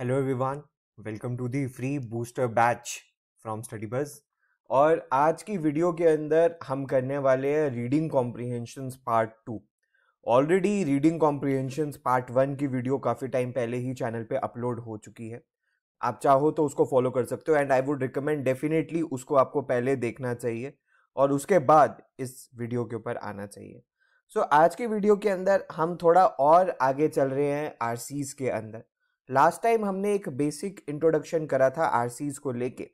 Hello everyone welcome to the free booster batch from study बस और आज की वीडियो के अंदर हम करने वाले हैं reading comprehension part two already reading comprehension part one की वीडियो काफ़ी टाइम पहले ही चैनल पे अपलोड हो चुकी है आप चाहो तो उसको फॉलो कर सकते हो and I would recommend definitely उसको आपको पहले देखना चाहिए और उसके बाद इस वीडियो के ऊपर आना चाहिए सो so, आज की वीडियो के अंदर हम थोड़ा और आगे चल रहे हैं आर के अंदर लास्ट टाइम हमने एक बेसिक इंट्रोडक्शन करा था आर को लेके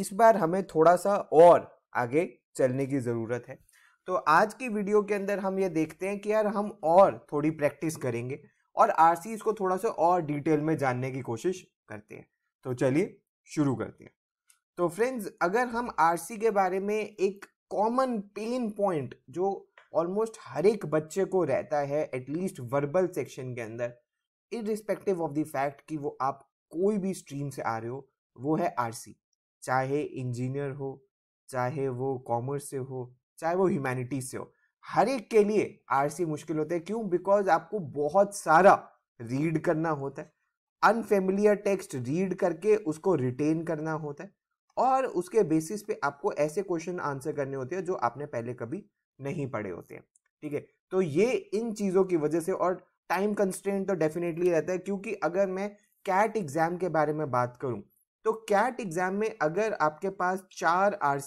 इस बार हमें थोड़ा सा और आगे चलने की ज़रूरत है तो आज की वीडियो के अंदर हम ये देखते हैं कि यार हम और थोड़ी प्रैक्टिस करेंगे और आर को थोड़ा सा और डिटेल में जानने की कोशिश करते हैं तो चलिए शुरू करते हैं तो फ्रेंड्स अगर हम आर के बारे में एक कॉमन पेन पॉइंट जो ऑलमोस्ट हर एक बच्चे को रहता है एटलीस्ट वर्बल सेक्शन के अंदर इरिस्पेक्टिव ऑफ द फैक्ट कि वो आप कोई भी स्ट्रीम से आ रहे हो वो है आर चाहे इंजीनियर हो चाहे वो कॉमर्स से हो चाहे वो ह्यूमैनिटीज से हो हर एक के लिए आर मुश्किल होते हैं क्यों बिकॉज आपको बहुत सारा रीड करना होता है अनफेमिलियर टेक्स्ट रीड करके उसको रिटेन करना होता है और उसके बेसिस पे आपको ऐसे क्वेश्चन आंसर करने होते हैं जो आपने पहले कभी नहीं पढ़े होते हैं ठीक है तो ये इन चीज़ों की वजह से और टाइम कंस्टेंट तो डेफिनेटली रहता है क्योंकि अगर मैं कैट एग्ज़ाम के बारे में बात करूं तो कैट एग्ज़ाम में अगर आपके पास चार आर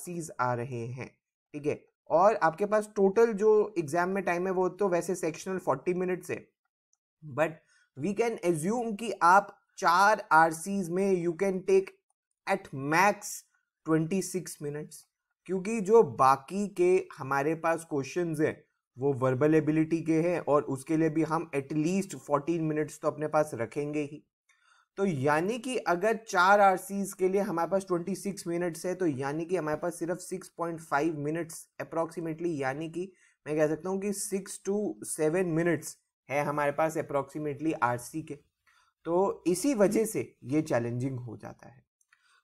आ रहे हैं ठीक है और आपके पास टोटल जो एग्ज़ाम में टाइम है वो तो वैसे सेक्शनल फोर्टी मिनट्स है बट वी कैन एज्यूम कि आप चार आर में you can take at max twenty six minutes क्योंकि जो बाकी के हमारे पास क्वेश्चंस हैं वो वर्बल एबिलिटी के हैं और उसके लिए भी हम एटलीस्ट फोर्टीन मिनट्स तो अपने पास रखेंगे ही तो यानी कि अगर चार आर के लिए हमारे पास ट्वेंटी सिक्स मिनट्स है तो यानी कि हमारे पास सिर्फ six point five minutes approximately यानी कि मैं कह सकता हूँ कि सिक्स टू सेवन मिनट्स है हमारे पास अप्रॉक्सीमेटली आर के तो इसी वजह से ये चैलेंजिंग हो जाता है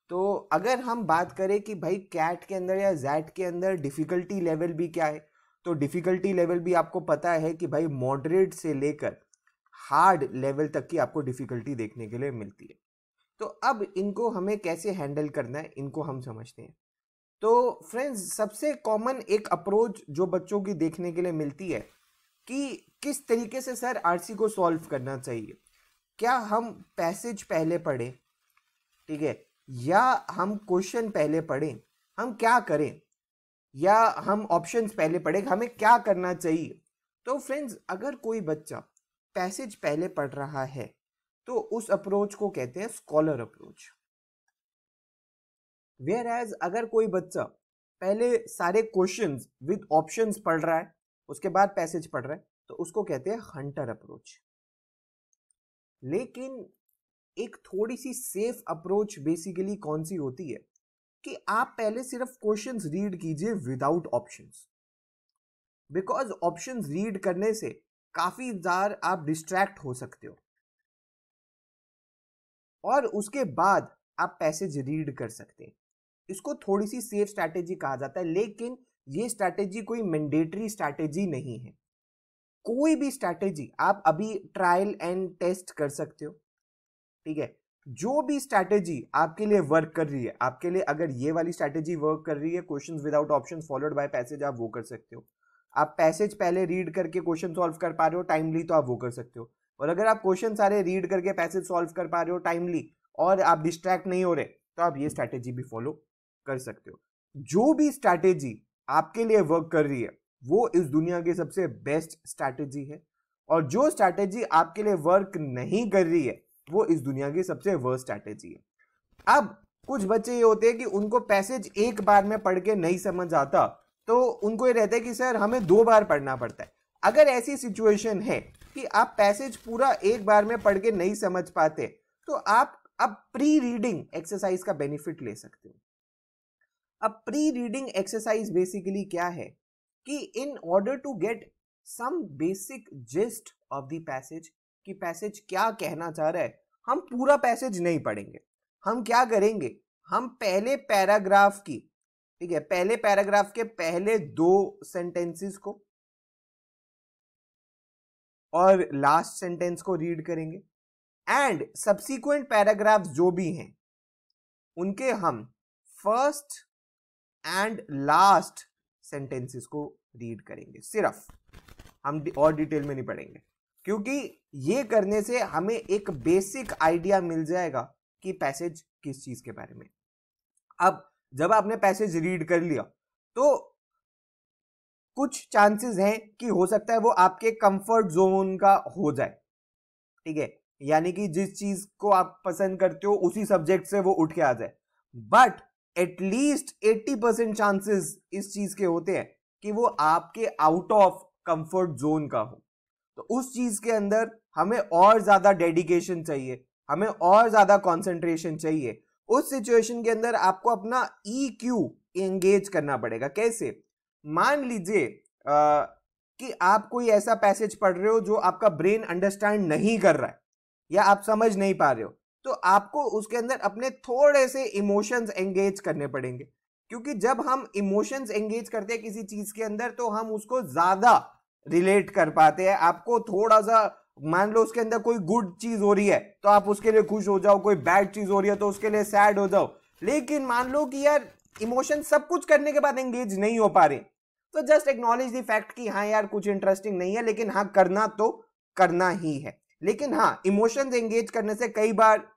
तो अगर हम बात करें कि भाई कैट के अंदर या जैट के अंदर डिफ़िकल्टी लेवल भी क्या है तो डिफ़िकल्टी लेवल भी आपको पता है कि भाई मॉडरेट से लेकर हार्ड लेवल तक की आपको डिफ़िकल्टी देखने के लिए मिलती है तो अब इनको हमें कैसे हैंडल करना है इनको हम समझते हैं तो फ्रेंड्स सबसे कॉमन एक अप्रोच जो बच्चों की देखने के लिए मिलती है कि किस तरीके से सर आरसी को सॉल्व करना चाहिए क्या हम पैसेज पहले पढ़ें ठीक है या हम क्वेश्चन पहले पढ़ें हम क्या करें या हम ऑप्शन पहले पढ़े हमें क्या करना चाहिए तो फ्रेंड्स अगर कोई बच्चा पैसेज पहले पढ़ रहा है तो उस अप्रोच को कहते हैं स्कॉलर अप्रोच वेयर एज अगर कोई बच्चा पहले सारे क्वेश्चन विद ऑप्शन पढ़ रहा है उसके बाद पैसेज पढ़ रहा है तो उसको कहते हैं हंटर अप्रोच लेकिन एक थोड़ी सी सेफ अप्रोच बेसिकली कौन सी होती है कि आप पहले सिर्फ क्वेश्चंस रीड कीजिए without options because options read करने से काफी बार आप डिस्ट्रैक्ट हो सकते हो और उसके बाद आप पैसेज रीड कर सकते हैं इसको थोड़ी सी सेफ स्ट्रैटेजी कहा जाता है लेकिन ये स्ट्रैटेजी कोई मैंडेटरी स्ट्रैटेजी नहीं है कोई भी स्ट्रैटेजी आप अभी ट्रायल एंड टेस्ट कर सकते हो ठीक है जो भी स्ट्रैटेजी आपके लिए वर्क कर रही है आपके लिए अगर ये वाली स्ट्रैटेजी वर्क कर रही है question without option followed by passage आप वो कर सकते हो आप पैसेज पहले रीड करके क्वेश्चन सॉल्व कर पा रहे हो टाइमली तो आप वो कर सकते हो और अगर आप क्वेश्चन सारे रीड करके पैसेज सॉल्व कर पा रहे हो टाइमली और आप डिस्ट्रैक्ट नहीं हो रहे तो आप ये स्ट्रैटेजी भी फॉलो कर सकते हो जो भी स्ट्रैटेजी आपके लिए वर्क कर रही है वो इस दुनिया की सबसे बेस्ट स्ट्रैटेजी है और जो स्ट्रैटेजी आपके लिए वर्क नहीं कर रही है वो इस दुनिया की सबसे वर्स्ट स्ट्रैटेजी है अब कुछ बच्चे ये होते हैं कि उनको पैसेज एक बार में पढ़ के नहीं समझ आता तो उनको ये रहता है कि सर हमें दो बार पढ़ना पड़ता है अगर ऐसी सिचुएशन है कि आप पैसेज पूरा एक बार में पढ़ के नहीं समझ पाते तो आप अब प्री रीडिंग एक्सरसाइज का बेनिफिट ले सकते हो अब प्री रीडिंग एक्सरसाइज बेसिकली क्या है कि in order to get some basic gist of the passage कि पैसेज क्या कहना चाह रहा है हम पूरा पैसेज नहीं पढ़ेंगे हम क्या करेंगे हम पहले पैराग्राफ की ठीक है पहले पैराग्राफ के पहले दो सेंटेंसेस को और लास्ट सेंटेंस को रीड करेंगे एंड सब्सिक्वेंट पैराग्राफ जो भी हैं उनके हम फर्स्ट एंड लास्ट सेंटेंसेस को रीड करेंगे सिर्फ हम और डिटेल में नहीं पढ़ेंगे क्योंकि ये करने से हमें एक बेसिक आइडिया मिल जाएगा कि पैसेज किस चीज के बारे में अब जब आपने पैसेज रीड कर लिया तो कुछ चांसेस हैं कि हो सकता है वो आपके कंफर्ट जोन का हो जाए ठीक है यानी कि जिस चीज को आप पसंद करते हो उसी सब्जेक्ट से वो उठ के आ जाए but at least eighty percent chances इस चीज के होते हैं कि वो आपके आउट ऑफ कंफर्ट जोन का हो तो उस चीज के अंदर हमें और ज्यादा डेडिकेशन चाहिए हमें और ज्यादा कॉन्सेंट्रेशन चाहिए उस सिचुएशन के अंदर आपको अपना ई क्यू एंगेज करना पड़ेगा कैसे मान लीजिए कि आप कोई ऐसा पैसेज पढ़ रहे हो जो आपका ब्रेन अंडरस्टैंड नहीं कर रहा है या आप समझ नहीं पा रहे हो तो आपको उसके अंदर अपने थोड़े से इमोशंस एंगेज करने पड़ेंगे क्योंकि जब हम इमोशंस एंगेज करते हैं किसी चीज के अंदर तो हम उसको ज्यादा रिलेट कर पाते हैं आपको थोड़ा सा मान लो उसके अंदर कोई गुड चीज हो रही है तो आप उसके लिए खुश हो जाओ कोई बैड चीज हो रही है तो उसके लिए सैड हो जाओ लेकिन मान लो कि यार इमोशन सब कुछ करने के बाद एंगेज नहीं हो पा रहे तो जस्ट एक्नोलेज दी फैक्ट कि हाँ यार कुछ इंटरेस्टिंग नहीं है लेकिन हाँ करना तो करना ही है लेकिन हाँ इमोशंस एंगेज करने से कई बार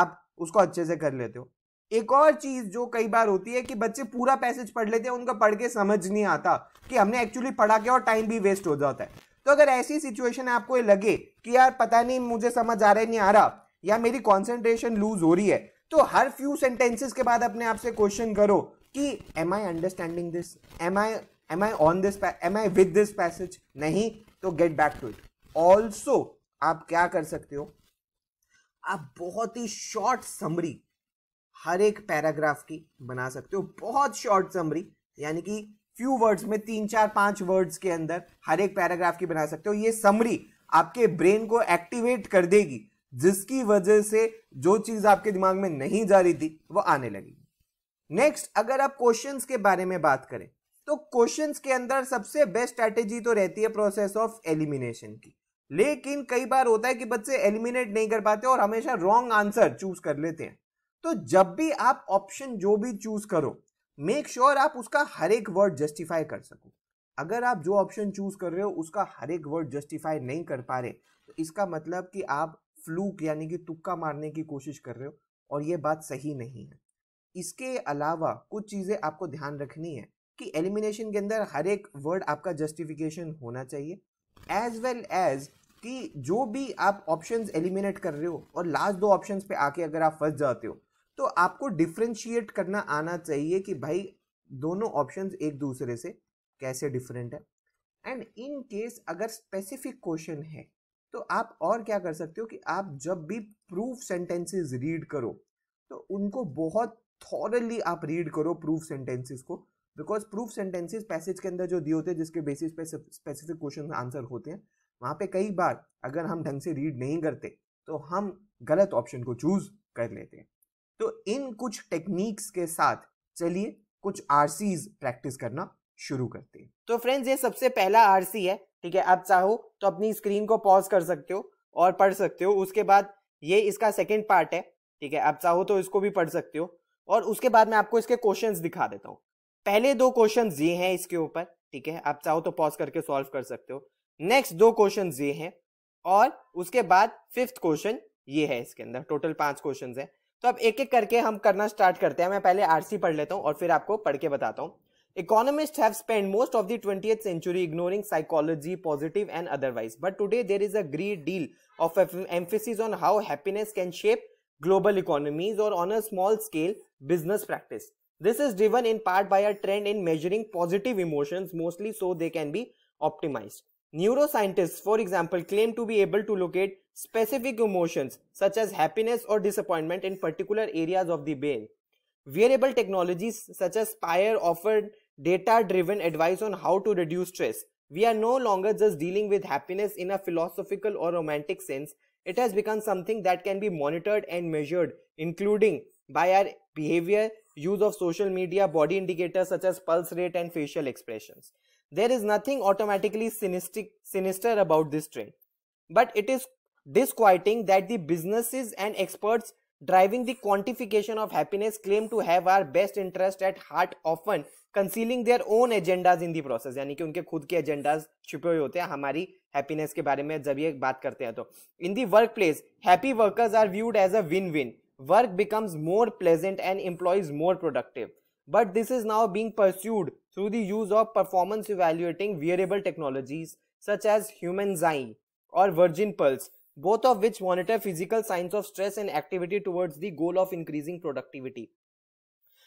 आप उसको अच्छे से कर लेते हो एक और चीज जो कई बार होती है कि बच्चे पूरा पैसेज पढ़ लेते हैं उनका पढ़ के समझ नहीं आता कि हमने एक्चुअली पढ़ा क्या और टाइम भी वेस्ट हो जाता है तो अगर ऐसी सिचुएशन आपको आपको लगे कि यार पता नहीं मुझे समझ आ रहा है नहीं आ रहा या मेरी कॉन्सेंट्रेशन लूज हो रही है तो हर फ्यू सेंटेंसेस के बाद अपने आप से क्वेश्चन करो कि am I understanding this am I am I on this am I with this passage नहीं तो get back to it also आप क्या कर सकते हो आप बहुत ही शॉर्ट समरी हर एक पैराग्राफ की बना सकते हो बहुत शॉर्ट समरी यानी कि फ्यू वर्ड्स में तीन चार पांच वर्ड्स के अंदर हर एक पैराग्राफ की बना सकते हो ये समरी आपके ब्रेन को एक्टिवेट कर देगी जिसकी वजह से जो चीज आपके दिमाग में नहीं जा रही थी वो आने लगेगी नेक्स्ट अगर आप क्वेश्चन के बारे में बात करें तो क्वेश्चंस के अंदर सबसे बेस्ट स्ट्रैटेजी तो रहती है प्रोसेस ऑफ एलिमिनेशन की लेकिन कई बार होता है कि बच्चे एलिमिनेट नहीं कर पाते और हमेशा रॉन्ग आंसर चूज कर लेते हैं तो जब भी आप ऑप्शन जो भी चूज करो मेक श्योर sure आप उसका हर एक वर्ड जस्टिफाई कर सको अगर आप जो ऑप्शन चूज कर रहे हो उसका हर एक वर्ड जस्टिफाई नहीं कर पा रहे तो इसका मतलब कि आप फ्लूक यानी कि तुक्का मारने की कोशिश कर रहे हो और ये बात सही नहीं है इसके अलावा कुछ चीज़ें आपको ध्यान रखनी है कि एलिमिनेशन के अंदर हर एक वर्ड आपका जस्टिफिकेशन होना चाहिए एज वेल एज कि जो भी आप ऑप्शंस एलिमिनेट कर रहे हो और लास्ट दो ऑप्शंस पे आके अगर आप फंस जाते हो तो आपको डिफ्रेंशिएट करना आना चाहिए कि भाई दोनों ऑप्शन एक दूसरे से कैसे डिफरेंट है एंड इन केस अगर स्पेसिफिक क्वेश्चन है तो आप और क्या कर सकते हो कि आप जब भी प्रूफ सेंटेंसेस रीड करो तो उनको बहुत थॉरली आप रीड करो प्रूफ सेंटेंसेस को बिकॉज प्रूफ सेंटेंसेस पैसेज के अंदर जो दिए होते हैं जिसके बेसिस पे स्पेसिफिक क्वेश्चन आंसर होते हैं वहाँ पे कई बार अगर हम ढंग से रीड नहीं करते तो हम गलत ऑप्शन को चूज कर लेते हैं तो इन कुछ टेक्निक्स के साथ चलिए कुछ आरसीज प्रैक्टिस करना शुरू करते हैं तो फ्रेंड्स ये सबसे पहला आरसी है ठीक है आप चाहो तो अपनी स्क्रीन को पॉज कर सकते हो और पढ़ सकते हो उसके बाद ये इसका सेकेंड पार्ट है ठीक है आप चाहो तो इसको भी पढ़ सकते हो और उसके बाद मैं आपको इसके क्वेश्चन दिखा देता हूँ पहले दो क्वेश्चन ये हैं इसके ऊपर ठीक है आप चाहो तो पॉज करके सॉल्व कर सकते हो नेक्स्ट दो क्वेश्चन ये हैं और उसके बाद फिफ्थ क्वेश्चन ये है इसके अंदर टोटल पांच क्वेश्चन है तो अब एक एक करके हम करना स्टार्ट करते हैं मैं पहले आरसी पढ़ लेता हूँ और फिर आपको पढ़ के बताता हूँ economist have spend most of the twenty century ignoring psychology positive and otherwise but today there is a great deal of emphasis on how happiness can shape global economies और on a small scale business practice this is driven in part by a trend in measuring positive emotion mostly so they can be optimise Neuroscientists, for example, claim to be able to locate specific emotions such as happiness or disappointment in particular areas of the brain. Wearable technologies such as Spire offer data driven advice on how to reduce stress. We are no longer just dealing with happiness in a philosophical or romantic sense. It has become something that can be monitored and measured, including by our behavior, use of social media, body indicators such as pulse rate, and facial expressions. There is nothing automatically sinistic, sinister about this trend, but it is disquieting that the businesses and experts driving the quantification of happiness claim to have our best interest at heart often concealing their own agendas in the process यानी कि उनके खुद के agendas छिपे हुए होते हैं हमारी हैप्पीनेस के बारे में जब ये बात करते हैं तो in the workplace happy workers are viewed as a win win work becomes more pleasant and employees more productive But this is now being pursued through the use of performance evaluating wearable technologies such as Human Eye or Virgin Pulse, both of which monitor physical signs of stress and activity towards the goal of increasing productivity.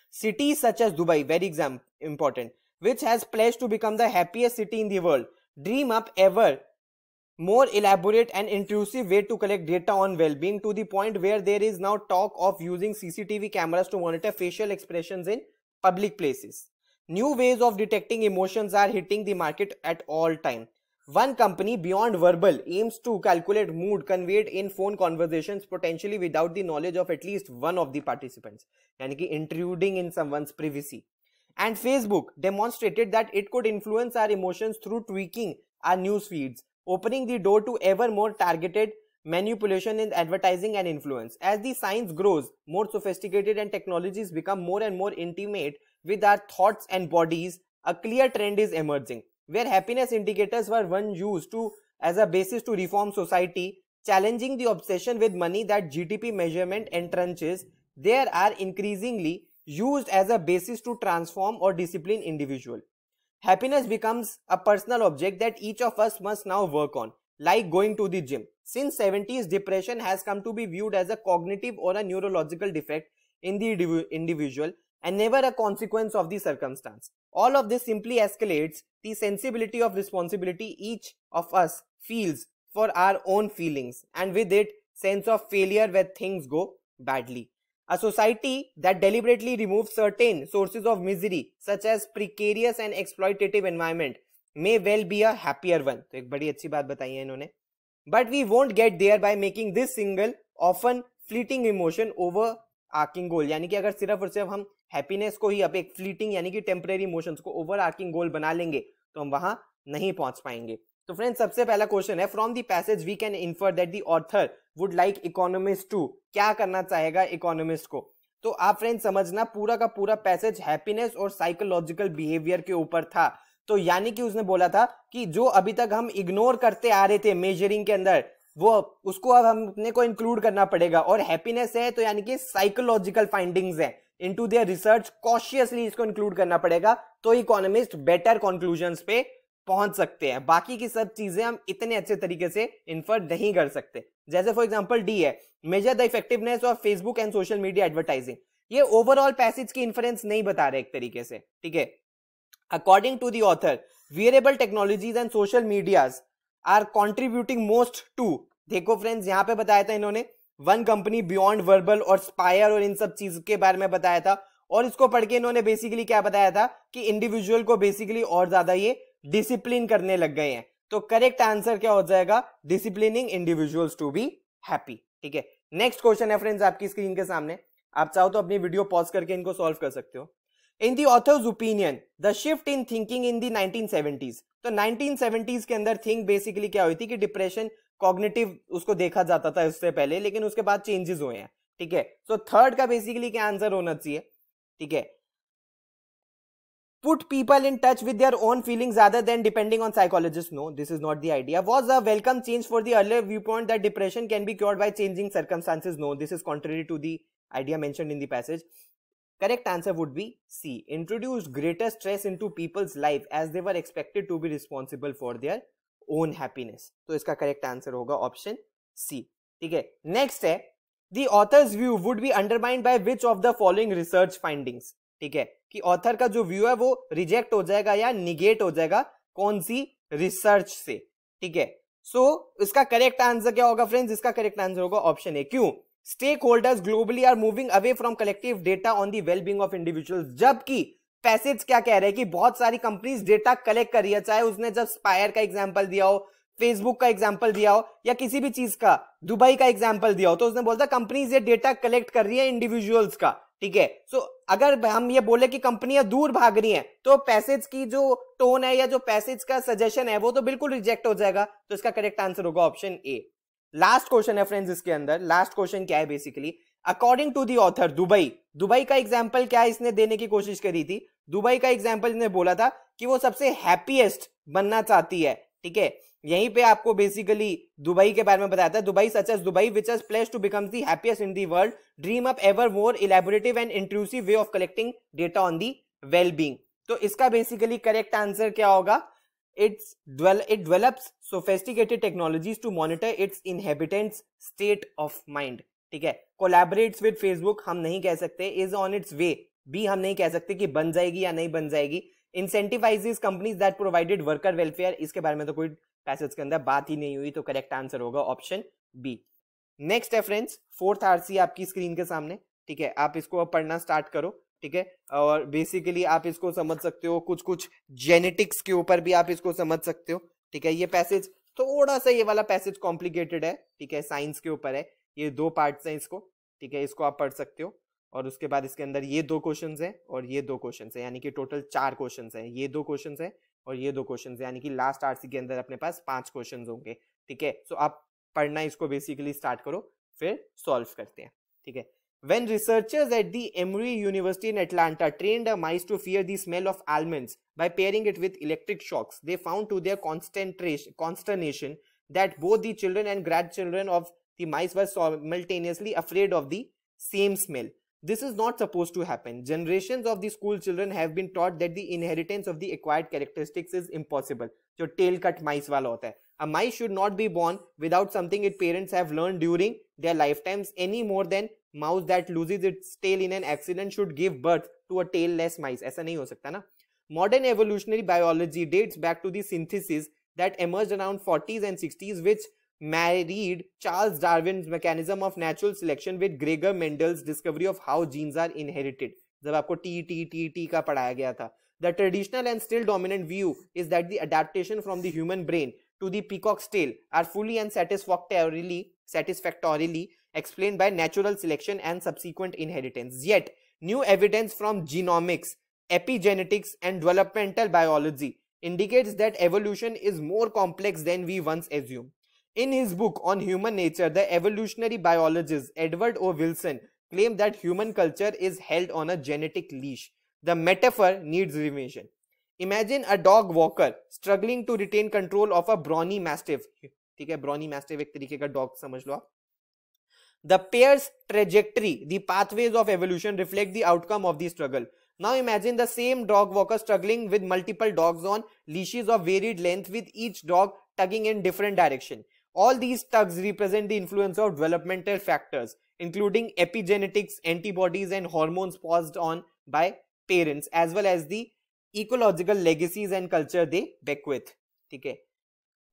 Cities such as Dubai, very exam- important, which has pledged to become the happiest city in the world, dream up ever more elaborate and intrusive way to collect data on well-being to the point where there is now talk of using CCTV cameras to monitor facial expressions in public places. New ways of detecting emotions are hitting the market at all time. One company beyond verbal aims to calculate mood conveyed in phone conversations potentially without the knowledge of at least one of the participants, yani ki intruding in someone's privacy. And Facebook demonstrated that it could influence our emotions through tweaking our news feeds, opening the door to ever more targeted manipulation in advertising and influence. As the science grows more sophisticated and technologies become more and more intimate with our thoughts and bodies, a clear trend is emerging where happiness indicators were once used to as a basis to reform society, challenging the obsession with money that GDP measurement entrenches, there are increasingly used as a basis to transform or discipline individual. Happiness becomes a personal object that each of us must now work on like going to the gym. Since 70s, depression has come to be viewed as a cognitive or a neurological defect in the individual and never a consequence of the circumstance. All of this simply escalates the sensibility of responsibility each of us feels for our own feelings and with it sense of failure where things go badly. A society that deliberately removes certain sources of misery such as precarious and exploitative environment may well be a happier one तो एक बड़ी अच्छी बात बताई है इन्होंने but we won't get there by making this single often fleeting emotion overarching goal यानी कि अगर सिर्फ और सिर्फ हम हैप्पीनेस को ही अब एक फ्लीटिंग यानी कि टेम्परेरी इमोशंस को ओवर आर्किंग गोल बना लेंगे तो हम वहां नहीं पहुंच पाएंगे तो फ्रेंड्स सबसे पहला क्वेश्चन है from the passage we can infer that the author would like economist to क्या करना चाहेगा इकोनॉमिस्ट को तो आप फ्रेंड्स समझना पूरा का पूरा पैसेज हैप्पीनेस और साइकोलॉजिकल बिहेवियर के ऊपर था तो यानी कि उसने बोला था कि जो अभी तक हम इग्नोर करते आ रहे थे मेजरिंग के अंदर वो उसको अब हम अपने को इंक्लूड करना पड़ेगा और हैप्पीनेस है तो यानी कि साइकोलॉजिकल फाइंडिंग्स है इनटू देयर रिसर्च कॉशियसली इसको इंक्लूड करना पड़ेगा तो इकोनॉमिस्ट बेटर कॉन्क्लूजन पे पहुंच सकते हैं बाकी की सब चीजें हम इतने अच्छे तरीके से इन्फर नहीं कर सकते जैसे फॉर एग्जाम्पल डी है measure the effectiveness of Facebook and social media advertising ये ओवरऑल पैसेज की इन्फ्लुएंस नहीं बता रहे एक तरीके से ठीक है According to the author, wearable technologies and social medias are contributing most to देखो फ्रेंड्स यहाँ पे बताया था इन्होंने वन कंपनी बियॉन्ड वर्बल और स्पायर और इन सब चीज के बारे में बताया था और इसको पढ़ के इन्होंने बेसिकली क्या बताया था कि इंडिविजुअल को बेसिकली और ज्यादा ये डिसिप्लिन करने लग गए हैं तो करेक्ट आंसर क्या हो जाएगा disciplining individuals to be happy ठीक है नेक्स्ट क्वेश्चन है फ्रेंड्स आपकी स्क्रीन के सामने आप चाहो तो अपनी वीडियो पॉज करके इनको सॉल्व कर सकते हो in the author's opinion the shift in thinking in the nineteen seventies तो नाइनटीन सेवेंटीज के अंदर थिंक बेसिकली क्या हुई थी कि डिप्रेशन कॉग्निटिव उसको देखा जाता था उससे पहले लेकिन उसके बाद चेंजेस हुए हैं ठीक है सो थर्ड का बेसिकली क्या आंसर होना चाहिए ठीक है put people in touch with your own feeling ज्यादा then depending on psychologist no this is not the idea was a welcome change for the earlier viewpoint that depression can be cured by changing circumstances no this is contrary to the idea mention in the passage correct answer would be C C. Greater stress in to people's life as they were expected to be responsible for their own happiness तो इसका correct answer होगा option C ठीक है next है the author's view would be undermined by which of the following research findings ठीक है कि author का जो व्यू है वो रिजेक्ट हो जाएगा या निगेट हो जाएगा कौन सी रिसर्च से ठीक है सो so, इसका करेक्ट आंसर क्या होगा फ्रेंड्स इसका करेक्ट आंसर होगा ऑप्शन ए क्यों stakeholders globally are moving away from collective data on the wellbeing of individuals जबकि पैसेज क्या कह रहे हैं कि बहुत सारी कंपनीज डेटा कलेक्ट कर रही है चाहे उसने जब स्पायर का एग्जाम्पल दिया हो फेसबुक का एग्जाम्पल दिया हो या किसी भी चीज का दुबई का एग्जाम्पल दिया हो तो उसने बोलता कंपनीज ये डेटा कलेक्ट कर रही है इंडिविजुअल्स का ठीक है सो अगर हम ये बोले कि कंपनियां दूर भाग रही हैं तो पैसेज की जो टोन है या जो पैसेज का सजेशन है वो तो बिल्कुल रिजेक्ट हो जाएगा तो इसका करेक्ट आंसर होगा ऑप्शन ए लास्ट क्वेश्चन है फ्रेंड्स इसके अंदर लास्ट क्वेश्चन क्या है basically according to the author Dubai Dubai का एग्जाम्पल क्या इसने देने की कोशिश करी थी दुबई का एग्जाम्पल इसने बोला था कि वो सबसे हैप्पीएस्ट बनना चाहती है ठीक है यहीं पे आपको बेसिकली दुबई के बारे में बताया था Dubai such as Dubai which as place to become the happiest in the world dream up ever more elaborative and inclusive way of collecting data on the well being तो इसका basically correct answer क्या होगा it's it develops sophisticated technologies to monitor its inhabitants state of mind ठीक है कोलैबोरेट्स with Facebook हम नहीं कह सकते इज ऑन इट्स वे भी हम नहीं कह सकते कि बन जाएगी या नहीं बन जाएगी incentivises companies that provided worker welfare इसके बारे में तो कोई पैसेज के अंदर बात ही नहीं हुई तो करेक्ट आंसर होगा ऑप्शन बी नेक्स्ट है फ्रेंड्स फोर्थ आरसी आपकी स्क्रीन के सामने ठीक है आप इसको अब पढ़ना स्टार्ट करो ठीक है और बेसिकली आप इसको समझ सकते हो कुछ कुछ जेनेटिक्स के ऊपर भी आप इसको समझ सकते हो ठीक है ये पैसेज थोड़ा सा ये वाला पैसेज कॉम्प्लिकेटेड है ठीक है साइंस के ऊपर है ये दो पार्ट हैं इसको ठीक है इसको आप पढ़ सकते हो और उसके बाद इसके अंदर ये दो क्वेश्चंस हैं और ये दो क्वेश्चंस हैं यानी कि टोटल चार क्वेश्चंस हैं ये दो क्वेश्चंस हैं और ये दो क्वेश्चंस यानी कि लास्ट आरसी के अंदर अपने पास पांच क्वेश्चंस होंगे ठीक है सो आप पढ़ना इसको बेसिकली स्टार्ट करो फिर सॉल्व करते हैं ठीक है When researchers at the Emory University in Atlanta trained a mice to fear the smell of almonds by pairing it with electric shocks, they found to their consternation that both the children and grandchildren of the mice were simultaneously afraid of the same smell. This is not supposed to happen. Generations of the school children have been taught that the inheritance of the acquired characteristics is impossible. So tail-cut mice, वाला होता है अ mouse should not be born without something its parents have learned during their lifetimes, any more than mouse that loses its tail in an accident should give birth to a tailless mice aisa nahi ho sakta na modern evolutionary biology dates back to the synthesis that emerged around 40s and 60s which married charles darwin's mechanism of natural selection with gregor mendel's discovery of how genes are inherited jab aapko t t t t ka padhaya gaya tha the traditional and still dominant view is that the adaptation from the human brain to the peacock's tail are fully and satisfactorily satisfactorily explained by natural selection and subsequent inheritance. Yet, new evidence from genomics, epigenetics and developmental biology indicates that evolution is more complex than we once assumed. In his book on human nature, the evolutionary biologist Edward O. Wilson claimed that human culture is held on a genetic leash. The metaphor needs revision. Imagine a dog walker struggling to retain control of a brawny mastiff. ठीक है Brownie mastiff एक तरीके का dog समझ लो आप the pair's trajectory, the pathways of evolution reflect the outcome of the struggle. Now imagine the same dog walker struggling with multiple dogs on leashes of varied length with each dog tugging in different direction. All these tugs represent the influence of developmental factors including epigenetics, antibodies and hormones passed on by parents as well as the ecological legacies and culture they bequeath. Okay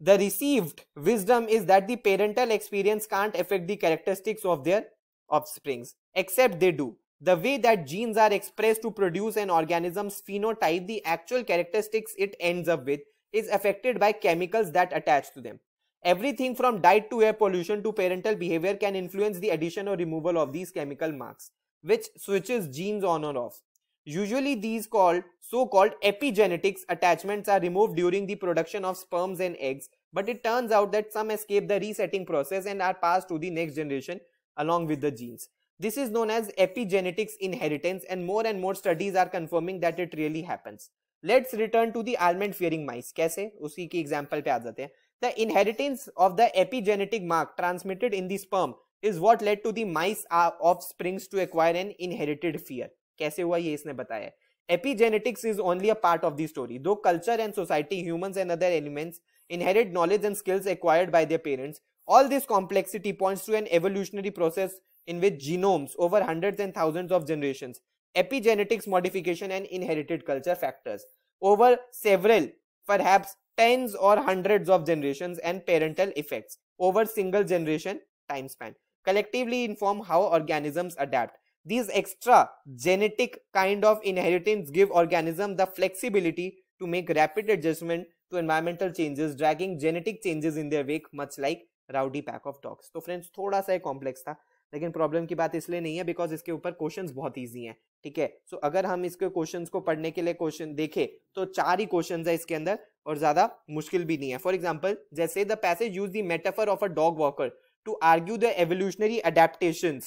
the received wisdom is that the parental experience can't affect the characteristics of their offsprings, except they do. The way that genes are expressed to produce an organism's phenotype, the actual characteristics it ends up with, is affected by chemicals that attach to them. Everything from diet to air pollution to parental behavior can influence the addition or removal of these chemical marks, which switches genes on or off. Usually these called so-called epigenetics attachments are removed during the production of sperms and eggs but it turns out that some escape the resetting process and are passed to the next generation along with the genes. This is known as epigenetics inheritance and more and more studies are confirming that it really happens. Let's return to the almond fearing mice. कैसे उसी example पे आ जाते हैं. The inheritance of the epigenetic mark transmitted in the sperm is what led to the mice uh, offsprings to acquire an inherited fear. कैसे हुआ ये इसने बताया epigenetics is only a part of the story though culture and society humans and other elements inherit knowledge and skills acquired by their parents all this complexity points to an evolutionary process in which genomes over hundreds and thousands of generations epigenetics modification and inherited culture factors over several perhaps tens or hundreds of generations and parental effects over single generation time span collectively inform how organisms adapt These extra genetic kind of inheritance give organism the flexibility to make rapid adjustment to environmental changes, dragging genetic changes in their wake, much like rowdy pack of dogs तो friends थोड़ा सा complex था लेकिन problem की बात इसलिए नहीं है बिकॉज इसके ऊपर क्वेश्चन बहुत ईजी हैं ठीक है सो so, अगर हम इसके क्वेश्चन को पढ़ने के लिए क्वेश्चन देखें तो चार ही क्वेश्चन है इसके अंदर और ज्यादा मुश्किल भी नहीं है फॉर एग्जाम्पल जैसे the passage use the metaphor of a dog walker to argue the evolutionary adaptation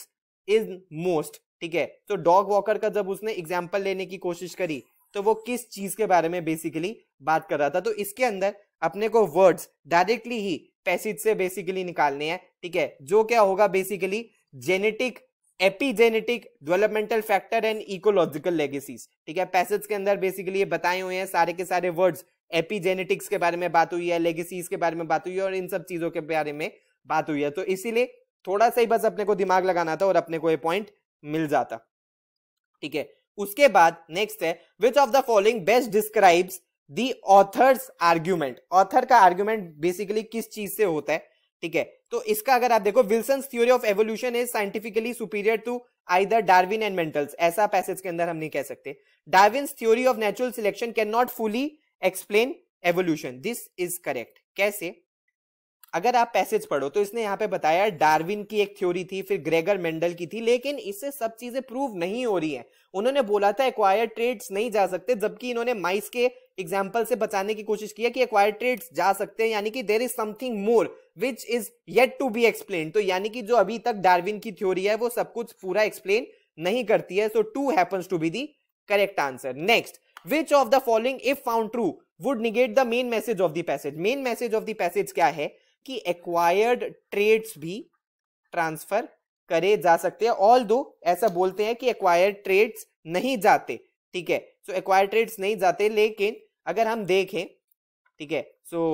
is most ठीक है तो डॉग वॉकर का जब उसने एग्जाम्पल लेने की कोशिश करी तो वो किस चीज के बारे में बेसिकली बात कर रहा था तो इसके अंदर अपने को वर्ड्स डायरेक्टली ही पैसेज से बेसिकली निकालने हैं ठीक है जो क्या होगा basically genetic epigenetic developmental factor and ecological legacies ठीक है पैसेज के अंदर बेसिकली ये बताए हुए हैं सारे के सारे वर्ड्स एपीजेनेटिक्स के बारे में बात हुई है लेगेसीज के बारे में बात हुई है और इन सब चीजों के बारे में बात हुई है तो इसीलिए थोड़ा सा ही बस अपने को दिमाग लगाना था और अपने को ये पॉइंट मिल जाता ठीक है उसके बाद नेक्स्ट है which of the following best describes the author's argument author का आर्ग्यूमेंट बेसिकली किस चीज से होता है ठीक है तो इसका अगर आप देखो Wilson theory of evolution is scientifically superior to either Darwin and Mendel's ऐसा पैसेज के अंदर हम नहीं कह सकते Darwin theory of natural selection can not fully explain evolution this is correct कैसे अगर आप पैसेज पढ़ो तो इसने यहाँ पे बताया डार्विन की एक थ्योरी थी फिर ग्रेगर मेंडल की थी लेकिन इससे सब चीजें प्रूव नहीं हो रही है उन्होंने बोला था एक्वायर ट्रेड्स नहीं जा सकते जबकि इन्होंने माइस के एग्जाम्पल से बचाने की कोशिश किया कि एक्वायर ट्रेड्स जा सकते हैं यानी कि there is something more which is yet to be explain तो यानी कि जो अभी तक डार्विन की थ्योरी है वो सब कुछ पूरा एक्सप्लेन नहीं करती है so two happens to be the correct answer next which of the following if found true would negate the main message of the passage main message of the passage क्या है की एक्वायर्ड ट्रेड्स भी transfer करे जा सकते हैं all दो ऐसा बोलते हैं कि एक्वायर्ड ट्रेड्स नहीं जाते ठीक है सो एक्वायर्ड ट्रेड्स नहीं जाते लेकिन अगर हम देखें ठीक है सो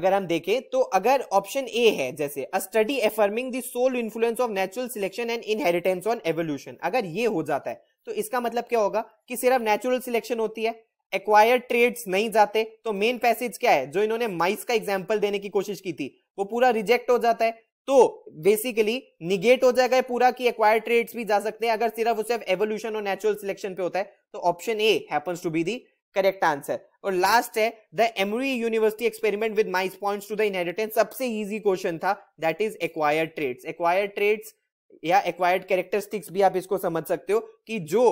अगर हम देखें तो अगर ऑप्शन ए है जैसे a study affirming the sole influence of natural selection and inheritance on evolution अगर ये हो जाता है तो इसका मतलब क्या होगा कि सिर्फ नेचुरल सिलेक्शन होती है एक्वायर ट्रेड नहीं जाते तो मेन पैसेज क्या है जो इन्होंने माइस का एग्जाम्पल देने की कोशिश की थी वो पूरा रिजेक्ट हो जाता है तो बेसिकली निगेट हो जाएगा पूरा कि एक्वायर ट्रेड्स भी जा सकते हैं अगर सिर्फ उसे एवोल्यूशन और नेचुरल सिलेक्शन पे होता है तो option A happens to be the correct answer और लास्ट है the Emory university experiment with mice points to the inheritance सबसे इजी क्वेश्चन था that is acquired traits acquired traits या एक्वायर्ड कैरेक्टरिस्टिक्स भी आप इसको समझ सकते हो कि जो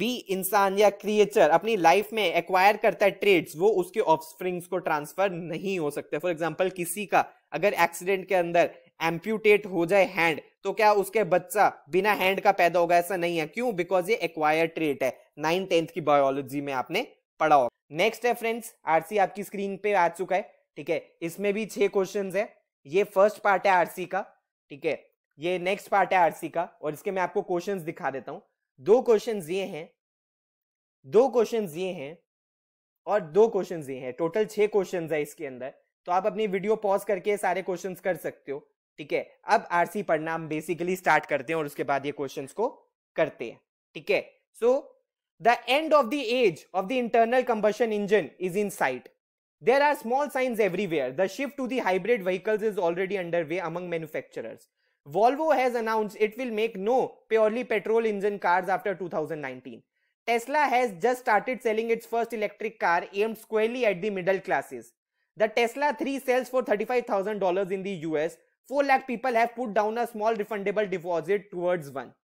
भी इंसान या क्रिएचर अपनी लाइफ में एक्वायर करता है ट्रेड्स वो उसके ऑफस्प्रिंग्स को ट्रांसफर नहीं हो सकते फॉर एग्जाम्पल किसी का अगर एक्सीडेंट के अंदर एम्प्यूटेट हो जाए हैंड तो क्या उसके बच्चा बिना हैंड का पैदा होगा ऐसा नहीं है क्यों बिकॉज ये एक्वायर ट्रेट है नाइन टेंथ की बायोलॉजी में आपने पढ़ा होगा नेक्स्ट है फ्रेंड्स आरसी आपकी स्क्रीन पे आ चुका है ठीक है इसमें भी छह क्वेश्चन है ये फर्स्ट पार्ट है आरसी का ठीक है ये नेक्स्ट पार्ट है आरसी का और इसके मैं आपको क्वेश्चन दिखा देता हूँ दो क्वेश्चन ये हैं दो क्वेश्चन ये हैं और दो क्वेश्चन ये हैं टोटल छह क्वेश्चन है इसके अंदर तो आप अपनी वीडियो पॉज करके सारे क्वेश्चन कर सकते हो ठीक है अब आरसी पढ़ना हम बेसिकली स्टार्ट करते हैं और उसके बाद ये क्वेश्चन को करते हैं ठीक है so the end of the age of the internal combustion engine is in sight there are small signs everywhere the shift to the hybrid hybrid is already under way among manufacturers Volvo has announced it will make no purely petrol engine cars after 2019. Tesla has just started selling its first electric car aimed squarely at the middle classes. The Tesla 3 sells for $35,000 in the US. 4 lakh people have put down a small refundable deposit towards one.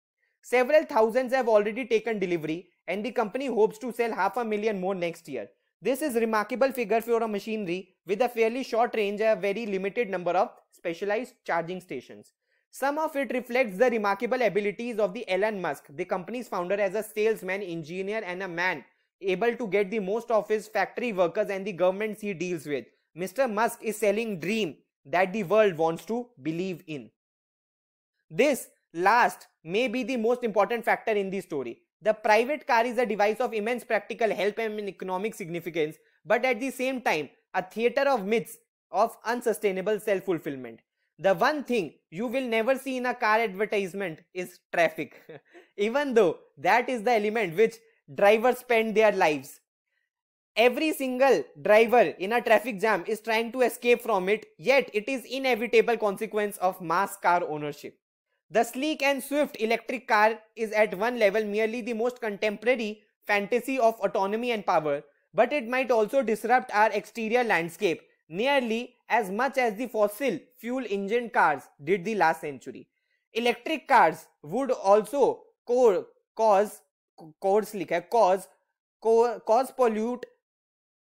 Several thousands have already taken delivery and the company hopes to sell half a million more next year. This is remarkable figure for a machinery with a fairly short range and a very limited number of specialized charging stations. Some of it reflects the remarkable abilities of the Elon Musk, the company's founder as a salesman, engineer and a man able to get the most of his factory workers and the governments he deals with. Mr. Musk is selling dream that the world wants to believe in. This last may be the most important factor in the story. The private car is a device of immense practical help and economic significance, but at the same time, a theater of myths of unsustainable self fulfillment the one thing you will never see in a car advertisement is traffic even though that is the element which drivers spend their lives every single driver in a traffic jam is trying to escape from it yet it is inevitable consequence of mass car ownership the sleek and swift electric car is at one level merely the most contemporary fantasy of autonomy and power but it might also disrupt our exterior landscape nearly as much as the fossil fuel engine cars did the last century. Electric cars would also co cause course likha cause co cause pollute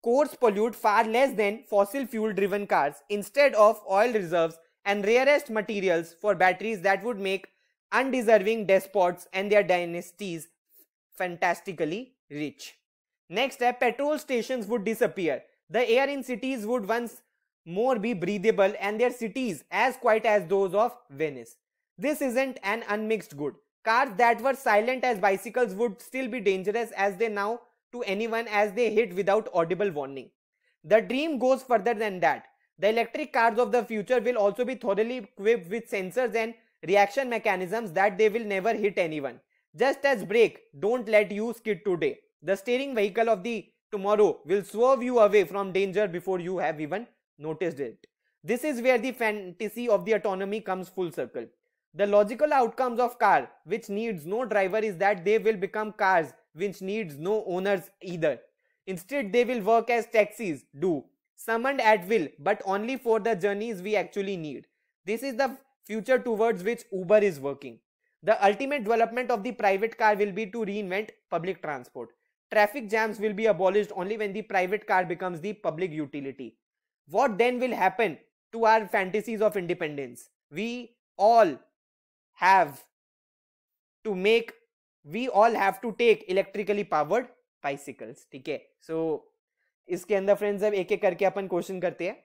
course pollute far less than fossil fuel driven cars instead of oil reserves and rarest materials for batteries that would make undeserving despots and their dynasties fantastically rich. Next, petrol stations would disappear. The air in cities would once more be breathable and their cities as quiet as those of Venice. This isn't an unmixed good. Cars that were silent as bicycles would still be dangerous as they now to anyone as they hit without audible warning. The dream goes further than that. The electric cars of the future will also be thoroughly equipped with sensors and reaction mechanisms that they will never hit anyone. Just as brake don't let you skid today. The steering vehicle of the tomorrow will swerve you away from danger before you have even noticed it. This is where the fantasy of the autonomy comes full circle. The logical outcomes of car which needs no driver is that they will become cars which needs no owners either. Instead they will work as taxis do, summoned at will but only for the journeys we actually need. This is the future towards which Uber is working. The ultimate development of the private car will be to reinvent public transport. Traffic jams will be abolished only when the private car becomes the public utility. what then will happen to our fantasies of independence? We all have to make, we all have to take electrically powered bicycles. ठीक है? So इसके अंदर friends अब एक एक करके अपन question करते हैं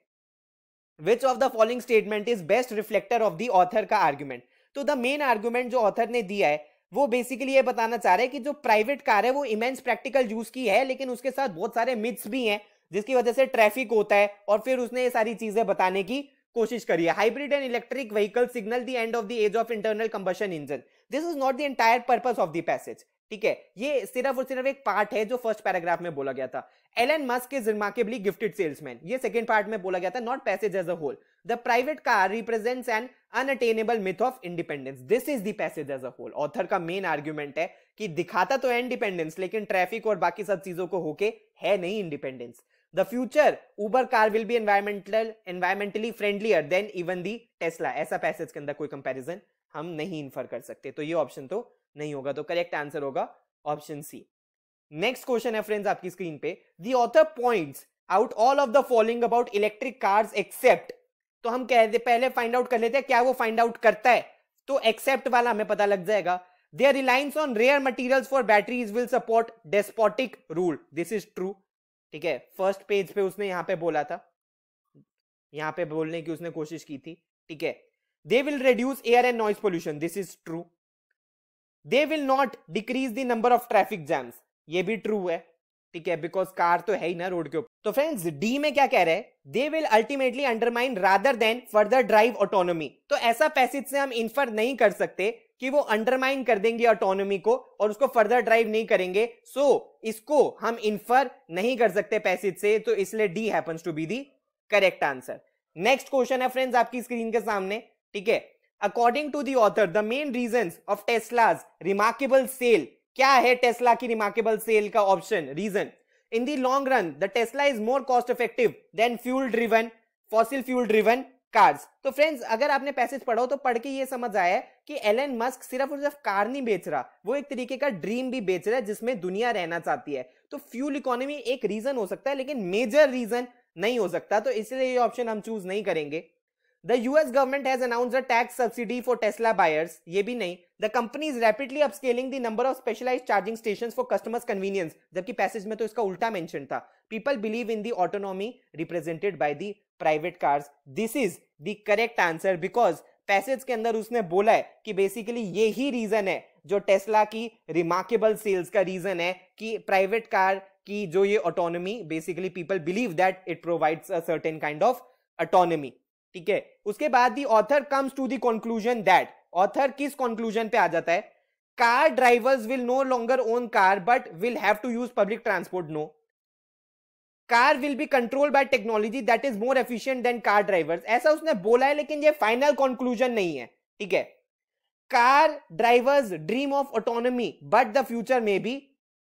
which of the following statement is best reflector of the author का argument तो the main argument जो author ने दिया है वो बेसिकली ये बताना चाह रहे हैं कि जो प्राइवेट कार है वो इमेंस प्रैक्टिकल यूज की है लेकिन उसके साथ बहुत सारे मिथ्स भी हैं जिसकी वजह से ट्रैफिक होता है और फिर उसने ये सारी चीजें बताने की कोशिश करी है hybrid and electric vehicle signal the end of the age of internal combustion engine this is not the entire purpose of the passage ठीक है ये सिर्फ और सिर्फ एक पार्ट है जो फर्स्ट पैराग्राफ में बोला गया था Elon Musk is remarkably gifted salesman ये सेकंड पार्ट में बोला गया था not passage as a whole the private car represents an unattainable myth of independence this is the passage as a whole author का मेन आर्ग्यूमेंट है कि दिखाता तो है इंडिपेंडेंस लेकिन ट्रैफिक और बाकी सब चीजों को होके है नहीं independence the future uber car will be environmental environmentally friendlier than even the tesla ऐसा पैसेज के अंदर कोई कंपैरिजन हम नहीं इन्फर कर सकते तो ये ऑप्शन तो नहीं होगा तो करेक्ट आंसर होगा ऑप्शन सी नेक्स्ट क्वेश्चन है फ्रेंड्स आपकी स्क्रीन पे the author points out all of the following about electric cars except तो हम कह दे पहले फाइंड आउट कर लेते हैं क्या वो फाइंड आउट करता है तो एक्सेप्ट वाला हमें पता लग जाएगा their reliance on rare materials for batteries will support despotic rule this is true ठीक है फर्स्ट पेज पे उसने यहाँ पे बोला था यहाँ पे बोलने की उसने कोशिश की थी ठीक है they will reduce air and noise pollution this is true they will not decrease the number of traffic jams ये भी ट्रू है ठीक है बिकॉज कार तो है ही ना रोड के ऊपर तो फ्रेंड्स डी में क्या कह रहे हैं they will ultimately undermine rather than further drive autonomy तो ऐसा पैसेज से हम इन्फर नहीं कर सकते कि वो अंडरमाइन कर देंगे ऑटोनोमी को और उसको फर्दर ड्राइव नहीं करेंगे सो so, इसको हम इन्फर नहीं कर सकते पैसेज से तो इसलिए D happens to be the correct answer next question है फ्रेंड्स आपकी स्क्रीन के सामने ठीक है according to the author the main reason of Tesla remarkable sale क्या है टेस्ला की रिमार्केबल सेल का option reason in the long run the Tesla is more cost effective than fuel driven fossil fuel driven cars तो friends अगर आपने passage पढ़ो तो पढ़ के ये समझ आया कि एलन मस्क सिर्फ और सिर्फ कार नहीं बेच रहा वो एक तरीके का ड्रीम भी बेच रहा है जिसमें दुनिया रहना चाहती है तो फ्यूल इकोनॉमी एक रीजन हो सकता है लेकिन मेजर रीजन नहीं हो सकता तो इसलिए ये ऑप्शन हम चूज नहीं करेंगे the US government has announce tax subsidy for Tesla buyers ये भी नहीं the company is rapidly upscaling the number of specialize charging station for customers convenience जबकि पैसेज में तो इसका उल्टा मेंशन था people believe in the autonomy represented by the private cars this is the correct answer because passage के अंदर उसने बोला है कि बेसिकली ये ही रीजन है जो टेस्ला की रिमार्केबल सेल्स का रीजन है कि प्राइवेट कार की जो ये autonomy basically people believe that it provides a certain kind of autonomy ठीक है उसके बाद the author comes to the conclusion that author किस कंक्लूजन पे आ जाता है car drivers will no longer own car but will have to use public transport no car will be control by technology that is more efficient than car drivers ऐसा उसने बोला है लेकिन ये फाइनल कंक्लूजन नहीं है ठीक है car drivers dream of autonomy but the future में be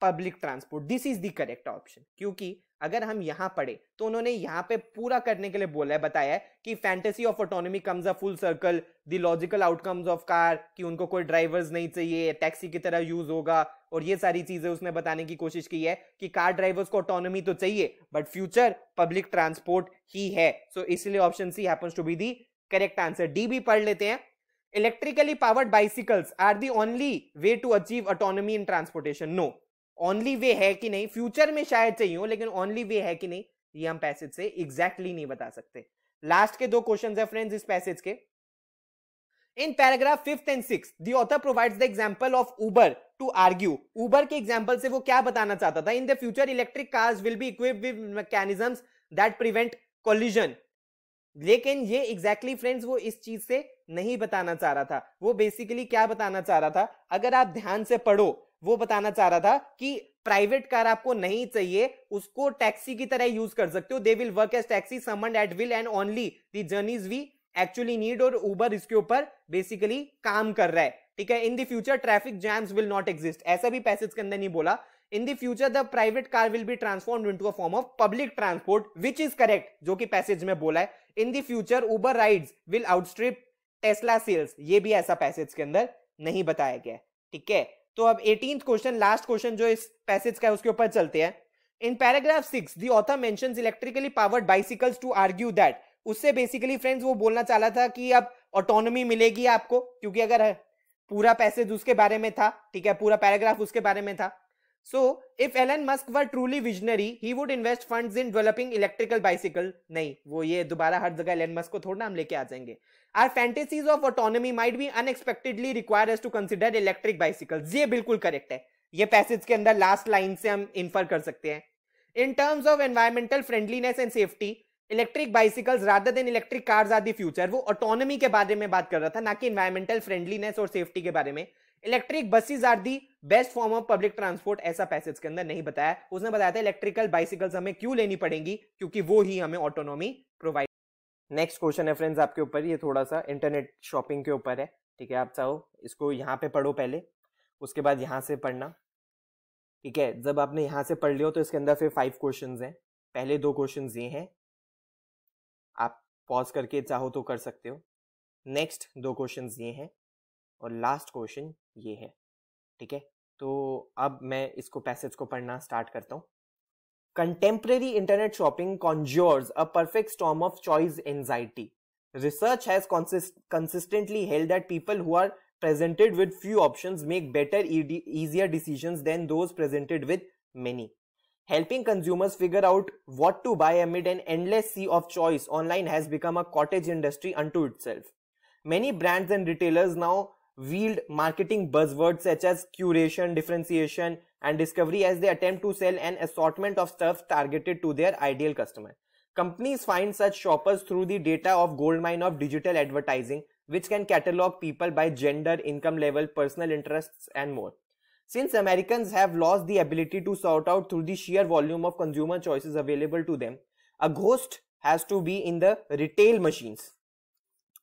public transport this is the correct option क्योंकि अगर हम यहां पढ़े तो उन्होंने यहां पे पूरा करने के लिए बोला है बताया है कि fantasy of autonomy comes a full circle the logical outcomes of car कि उनको कोई ड्राइवर्स नहीं चाहिए टैक्सी की तरह यूज होगा और ये सारी चीजें उसने बताने की कोशिश की है कि कार ड्राइवर्स को ऑटोनोमी तो चाहिए बट फ्यूचर पब्लिक ट्रांसपोर्ट ही है सो so, इसलिए option C happens to be the correct answer D भी पढ़ लेते हैं electrically powered bicycles are the only way to achieve autonomy in transportation no only way है कि नहीं फ्यूचर में शायद चाहिए हो लेकिन ओनली वे है कि नहीं ये हम पैसेज से एग्जैक्टली exactly नहीं बता सकते लास्ट के दो क्वेश्चन है फ्रेंड्स इस पैसेज के in paragraph fifth and six the author provides the example of Uber to argue Uber के एग्जाम्पल से वो क्या बताना चाहता था in the future electric cars will be equip with mechanism that prevent collision लेकिन ये एग्जैक्टली फ्रेंड्स वो इस चीज से नहीं बताना चाह रहा था वो बेसिकली क्या बताना चाह रहा था अगर आप ध्यान से पढ़ो वो बताना चाह रहा था कि प्राइवेट कार आपको नहीं चाहिए उसको टैक्सी की तरह यूज कर सकते हो they will work as taxi summon at will and only the journeys we actually need और उबर इसके ऊपर बेसिकली काम कर रहा है ठीक है in the future traffic jams will not exist ऐसा भी पैसेज के अंदर नहीं बोला in the future the private car will be transform into a form of public transport which is correct जो कि पैसेज में बोला है in the future Uber rides will outstrip Tesla sales ये भी ऐसा पैसेज के अंदर नहीं बताया गया ठीक है तो अब एटीन क्वेश्चन लास्ट क्वेश्चन जो इस पैसेज का है उसके ऊपर चलते हैं in paragraph six the author mentions electrically powered bicycles to argue that उससे बेसिकली फ्रेंड्स वो बोलना चाह रहा था कि अब ऑटोनोमी मिलेगी आपको क्योंकि अगर पूरा पैसेज उसके बारे में था ठीक है पूरा पैराग्राफ उसके बारे में था so if Elon Musk were truly visionary he would invest funds in developing electrical bicycle नहीं वो ये दोबारा हर जगह एलन मस्क को थोड़ा हम लेके आ जाएंगे our fantasies of autonomy might be unexpectedly require us to consider electric bicycle ये बिल्कुल करेक्ट है ये पैसेज के अंदर लास्ट लाइन से हम इन्फर कर सकते हैं in terms of environmental friendliness and safety electric bicycles rather than electric cars are future वो ऑटोनोमी के बारे में बात कर रहा था ना कि इन्वायरमेंटल फ्रेंडलीनेस और सेफ्टी के बारे में electric buses are the best form of public transport ऐसा पैसेज के अंदर नहीं बताया उसने बताया था इलेक्ट्रिकल बाइसिकल्स हमें क्यों लेनी पड़ेंगी क्योंकि वो ही हमें ऑटोनॉमी प्रोवाइड नेक्स्ट क्वेश्चन है फ्रेंड्स आपके ऊपर ये थोड़ा सा इंटरनेट शॉपिंग के ऊपर है ठीक है आप चाहो इसको यहाँ पे पढ़ो पहले उसके बाद यहाँ से पढ़ना ठीक है जब आपने यहाँ से पढ़ लियो तो इसके अंदर फिर फाइव क्वेश्चन हैं पहले दो क्वेश्चन ये हैं आप पॉज करके चाहो तो कर सकते हो नेक्स्ट दो क्वेश्चन ये हैं और लास्ट क्वेश्चन ये है ठीक है तो अब मैं इसको पैसेज को पढ़ना स्टार्ट करता हूँ Contemporary internet shopping conjures a perfect storm of choice anxiety. Research has consist consistently held that people who are presented with few options make better, e easier decisions than those presented with many. Helping consumers figure out what to buy amid an endless sea of choice online has become a cottage industry unto itself. Many brands and retailers now wield marketing buzzwords such as curation, differentiation, and discovery as they attempt to sell an assortment of stuff targeted to their ideal customer. Companies find such shoppers through the data of goldmine of digital advertising, which can catalog people by gender, income level, personal interests, and more. Since Americans have lost the ability to sort out through the sheer volume of consumer choices available to them, a ghost has to be in the retail machines.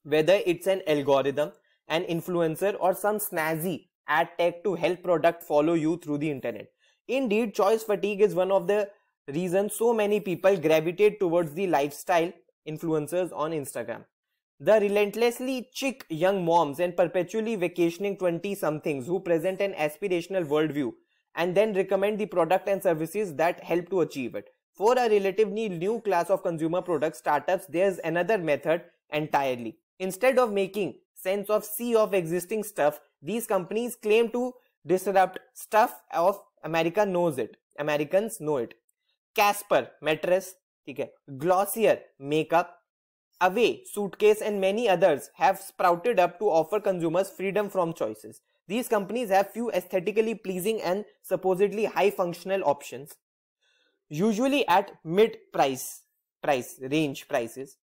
Whether it's an algorithm an influencer or some snazzy ad tech to help product follow you through the internet. Indeed, choice fatigue is one of the reasons so many people gravitate towards the lifestyle influencers on Instagram. The relentlessly chic young moms and perpetually vacationing 20 somethings who present an aspirational worldview and then recommend the product and services that help to achieve it. For a relatively new class of consumer product startups, there's another method entirely. Instead of making sense of sea of existing stuff, these companies claim to disrupt stuff of America knows it. Americans know it. Casper mattress, okay. Glossier makeup, Away suitcase and many others have sprouted up to offer consumers freedom from choices. These companies have few aesthetically pleasing and supposedly high functional options, usually at mid price price range prices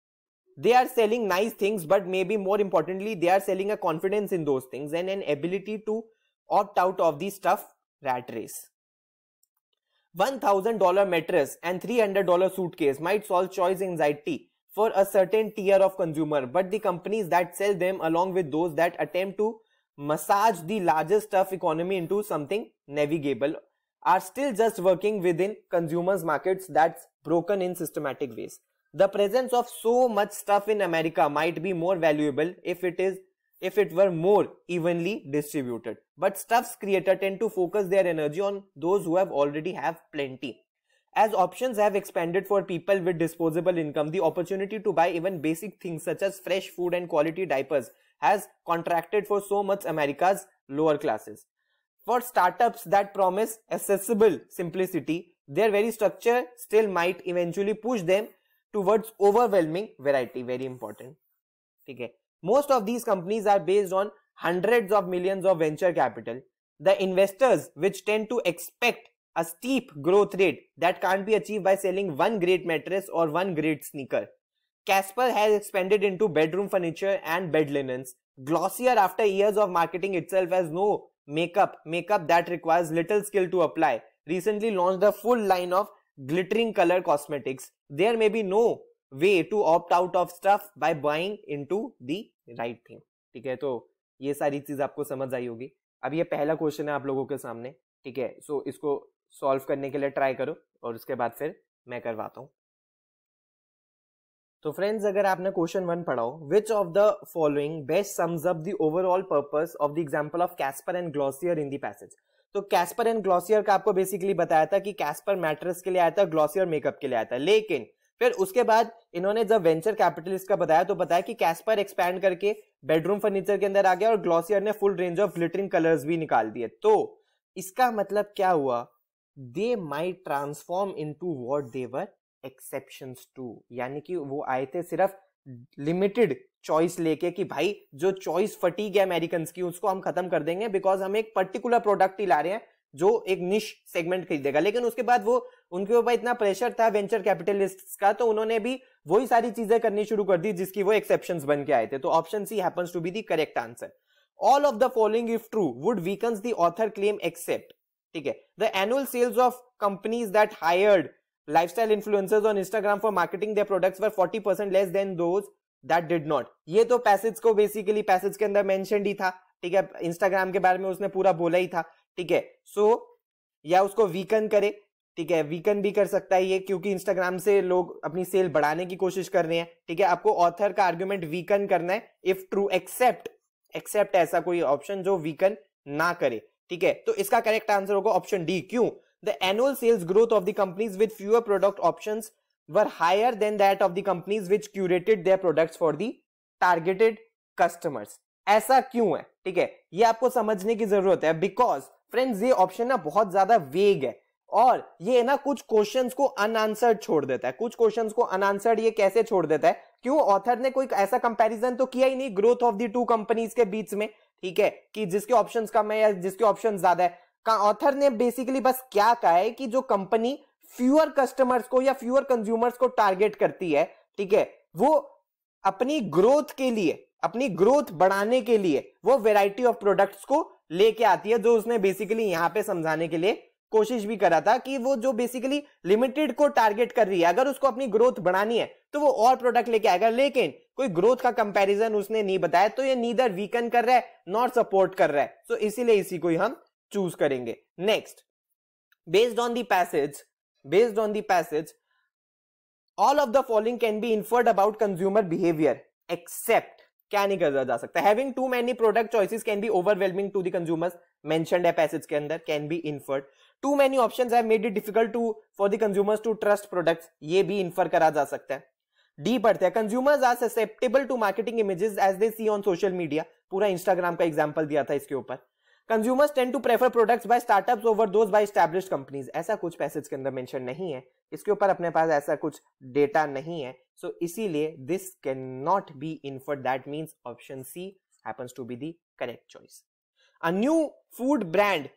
they are selling nice things but maybe more importantly they are selling a confidence in those things and an ability to opt out of the stuff rat race $1000 mattress and $300 suitcase might solve choice anxiety for a certain tier of consumer but the companies that sell them along with those that attempt to massage the largest stuff economy into something navigable are still just working within consumers markets that's broken in systematic ways the presence of so much stuff in America might be more valuable if it is if it were more evenly distributed. But stuff's creator tend to focus their energy on those who have already have plenty. As options have expanded for people with disposable income, the opportunity to buy even basic things such as fresh food and quality diapers has contracted for so much America's lower classes. For startups that promise accessible simplicity, their very structure still might eventually push them towards overwhelming variety very important ठीक है most of these companies are based on hundreds of millions of venture capital the investors which tend to expect a steep growth rate that can't be achieved by selling one great mattress or one great sneaker casper has expanded into bedroom furniture and bed linens glossier after years of marketing itself as no makeup makeup that requires little skill to apply recently launched a full line of glittering color cosmetics, there may be no way to opt out of stuff by buying into the right thing. ठीक है तो ये सारी चीज आपको समझ आई होगी अब ये पहला क्वेश्चन है आप लोगों के सामने ठीक है सो so, इसको सॉल्व करने के लिए ट्राई करो और उसके बाद फिर मैं करवाता हूँ तो फ्रेंड्स अगर आपने क्वेश्चन वन पढ़ाओ which of the following best sums up the overall purpose of the example of Casper and Glossier in the passage तो कैस्पर एंड ग्लॉसियर का आपको बेसिकली बताया था कि कैस्पर मैट्रेस के लिए आया था ग्लॉसियर मेकअप के लिए आया था लेकिन फिर उसके बाद इन्होंने जब वेंचर कैपिटलिस्ट का बताया तो बताया कि कैस्पर एक्सपैंड करके बेडरूम फर्नीचर के अंदर आ गया और ग्लॉसियर ने full range of glittering colours भी निकाल दिए तो इसका मतलब क्या हुआ they may transform into what they were exception to यानी कि वो आए थे सिर्फ लिमिटेड चॉइस लेके कि भाई जो चॉइस फटी गया अमेरिकन की उसको हम खत्म कर देंगे बिकॉज हम एक पर्टिकुलर प्रोडक्ट ही ला रहे हैं जो एक निश सेगमेंट खरीदेगा लेकिन उसके बाद वो उनके ऊपर इतना प्रेशर था वेंचर कैपिटलिस्ट का तो उन्होंने भी वही सारी चीजें करनी शुरू कर दी जिसकी वो एक्सेप्शन बन के आए थे तो option C happens to be the correct answer all of the following if true would weakens the author claim except ठीक है the annual sales of companies that hired lifestyle influencers on Instagram for marketing their products were 40% less than those that did not. ये तो passage को basically passage के अंदर mention ही था ठीक है इंस्टाग्राम के बारे में उसने पूरा बोला ही था ठीक है सो so, या उसको वीकन करे ठीक है वीकन भी कर सकता है ये क्योंकि इंस्टाग्राम से लोग अपनी सेल बढ़ाने की कोशिश कर रहे हैं ठीक है आपको ऑथर का आर्ग्यूमेंट वीकन करना है इफ ट्रू एक्सेप्ट एक्सेप्ट ऐसा कोई ऑप्शन जो वीकन ना करे ठीक है तो इसका करेक्ट आंसर होगा ऑप्शन डी क्यों the annual sales growth of the companies with fewer product options were higher than that of the companies which curated their products for the targeted customers. ऐसा क्यों है ठीक है ये आपको समझने की जरूरत है बिकॉज फ्रेंड्स ये ऑप्शन ना बहुत ज्यादा वेग है और ये ना कुछ क्वेश्चंस को अनआंसर्ड छोड़ देता है कुछ क्वेश्चंस को अनआंसर्ड ये कैसे छोड़ देता है क्यों ऑथर ने कोई ऐसा कंपैरिजन तो किया ही नहीं growth of the two companies के बीच में ठीक है कि जिसके ऑप्शंस कम है या जिसके ऑप्शंस ज्यादा है ऑथर ने बेसिकली बस क्या कहा है कि जो कंपनी फ्यूअर कस्टमर्स को या फ्यूअर कंज्यूमर्स को टारगेट करती है ठीक है वो अपनी ग्रोथ के लिए अपनी ग्रोथ बढ़ाने के लिए वो वेराइटी ऑफ प्रोडक्ट्स को लेके आती है जो उसने बेसिकली यहाँ पे समझाने के लिए कोशिश भी करा था कि वो जो बेसिकली लिमिटेड को टारगेट कर रही है अगर उसको अपनी ग्रोथ बढ़ानी है तो वो और प्रोडक्ट लेके आएगा लेकिन कोई ग्रोथ का कंपैरिजन उसने नहीं बताया तो ये नीदर वीकन कर रहा है नॉट सपोर्ट कर रहा है सो so इसीलिए इसी को हम चूज करेंगे next based on the passage based on the passage all of the following can be inferred about consumer behaviour except क्या नहीं कर जा सकता having too many product choices can be overwhelming to the consumers mentioned है passage के अंदर can be inferred too many option have made it difficult to for the consumers to trust products ये भी इन्फर करा जा सकता है D पढ़ते हैं consumers are susceptible to marketing images as they see on social media पूरा Instagram का एग्जाम्पल दिया था इसके ऊपर consumers tend to prefer products by startups over those by established companies ऐसा कुछ पैसेज के अंदर मेंशन नहीं है इसके ऊपर अपने पास ऐसा कुछ डेटा नहीं है सो so, इसीलिए this can not be infer that means option C happens to be the correct choice a new food brand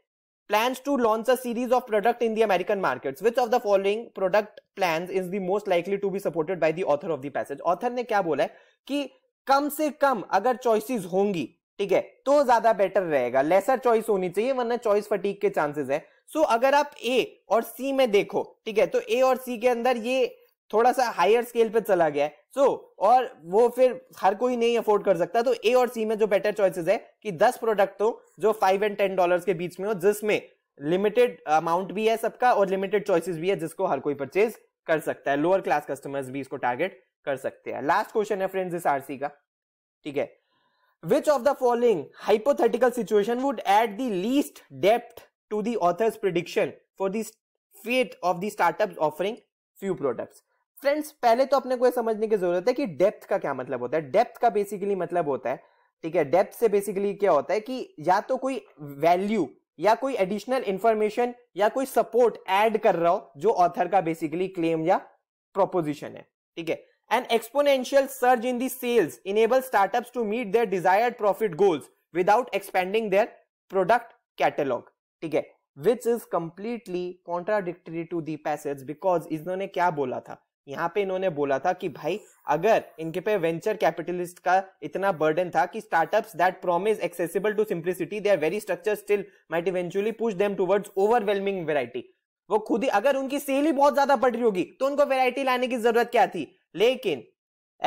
plans to launch a series of product in the American markets. Which of the following product plans is the most likely to be supported by the author of the passage? Author ने क्या बोला है कि कम से कम अगर choices होंगी ठीक है तो ज्यादा बेटर रहेगा लेसर चॉइस होनी चाहिए वरना चॉइस फटीक के चांसेस है सो so, अगर आप ए और सी में देखो ठीक है तो ए और सी के अंदर ये थोड़ा सा हायर स्केल पे चला गया है सो so, और वो फिर हर कोई नहीं अफोर्ड कर सकता तो ए और सी में जो बेटर चॉइसेस है कि 10 प्रोडक्ट हो जो 5 एंड 10 डॉलर्स के बीच में हो जिसमें लिमिटेड अमाउंट भी है सबका और लिमिटेड चॉइसेस भी है जिसको हर कोई परचेज कर सकता है लोअर क्लास कस्टमर्स भी इसको टारगेट कर सकते हैं लास्ट क्वेश्चन है फ्रेंड्स इस आरसी का ठीक है Which of the following hypothetical situation would add the least depth to the author's prediction for the fate of the startups offering few products? Friends पहले तो अपने को ये समझने की जरूरत है कि डेप्थ का क्या मतलब होता है डेप्थ का बेसिकली मतलब होता है ठीक है डेप्थ से बेसिकली क्या होता है कि या तो कोई वैल्यू या कोई एडिशनल इंफॉर्मेशन या कोई सपोर्ट ऐड कर रहा हो जो ऑथर का बेसिकली क्लेम या प्रोपोजिशन है ठीक है An exponential surge in the sales enables startups to meet their desired profit goals without expanding their product catalog. ठीक है which is completely contradictory to the passage because इन्होंने क्या बोला था यहाँ पे इन्होंने बोला था कि भाई अगर इनके पे वेंचर कैपिटलिस्ट का इतना बर्डन था कि startups that promise accessible to simplicity they are very structure still might eventually push them towards overwhelming variety वो खुद ही अगर उनकी सेल ही बहुत ज्यादा बढ़ रही होगी तो उनको वैरायटी लाने की जरूरत क्या थी लेकिन